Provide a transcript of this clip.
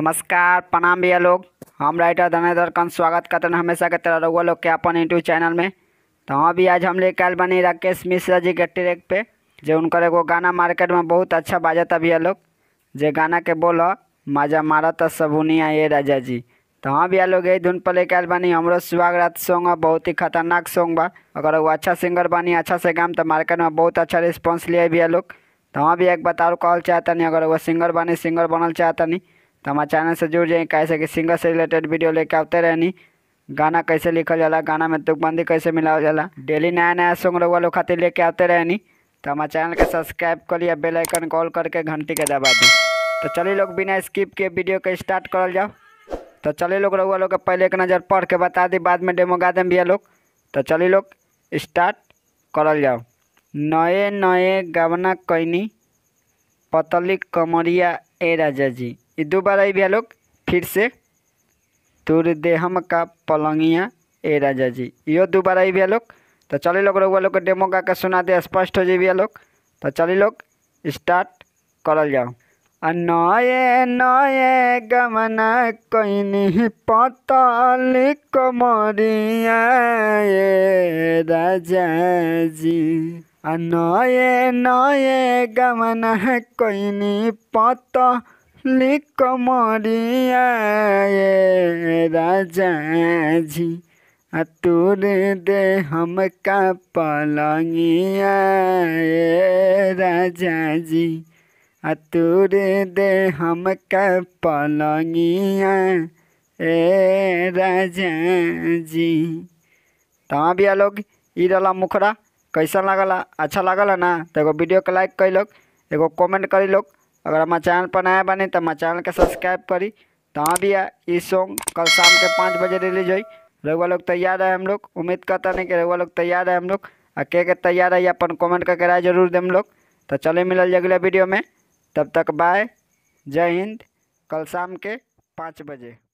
नमस्कार प्रणाम भैया लोग हम राइटर धनेधर कन स्वागत करते हैं हमेशा के तरह रहुआ लोग के अपन यूट्यूब चैनल में तो हाँ भी आज हम लेकर आयल बनी राकेश मिश्रा जी के ट्रैक पे जो उनका एगो गाना मार्केट में बहुत अच्छा था भैया लोग जे गाना के बोल मजा मारा था सबुनिया ये राजा जी तो हाँ भैया लोग यही धुन पर लेके आयल बनी हम स्वागत सॉन्ग बहुत ही खतरनाक सॉन्ग बा अगर वो अच्छा सिंगर बनी अच्छा से गाम तो मार्केट में बहुत अच्छा रिस्पॉन्स लिया भैया लोग तो हाँ भी एक बताओ चाहता चाहतनी अगर वो सिंगर बनी सिंगर बनल चाहतनी तो हमारे चैनल से जुड़ जाए कैसे कि सिंगर से रिलेटेड वीडियो लेके आते रहनी गाना कैसे लिखल जाला गाना में तुकबंदी कैसे मिला जाला डेली नया नया सॉन्ग लोग लोग खातिर लेके आते रहनी तो हमारे चैनल के सब्सक्राइब कर करिए बेलाइकन कॉल करके घंटी के दबा दी तो चलिए लोग बिना स्किप के वीडियो के स्टार्ट कर जाओ तो चलिए लोग वालों के पहले एक नज़र पढ़ के बता दी बाद में डेमो गा दें भैया लोग तो चलिए लोग स्टार्ट करल जाओ नए नए गवना कैनी पतली कमरिया ए राजा जी ये दोबारा ही भैया लोग फिर से तुर देहम का पलंगिया ए राजा जी यो दोबारा ही भैया लोग तो चले लोग रोग लोग के डेमो गा के सुना दे स्पष्ट हो जाए भैया लोग तो चले लोग स्टार्ट करल जाओ नए নয়ে कोई पतल कमरिया राजा जी नए नए গমনা कोई পত लिक मोरिया राजा जी अतुर दे हमका पलंगिया राजा जी अतुर दे हमका पलंगिया ए राजा जी तहाँ भी लोग रहा मुखरा कैसा लगला अच्छा लगला ना तो एगो वीडियो के लाइक कैलक एगो कमेंट करी लोग अगर हमारे चैनल पर नया बने तो हमारे चैनल के सब्सक्राइब करी तो हाँ भैया ये सॉन्ग कल शाम के पाँच बजे रिलीज हुई रघुआ लोग तैयार है हम लोग उम्मीद करता नहीं कि रघुआ लोग तैयार है हम लोग आ के के तैयार है अपन कमेंट करके राय जरूर दे हम लोग तो चले मिलल अगले वीडियो में तब तक बाय जय हिंद कल शाम के पाँच बजे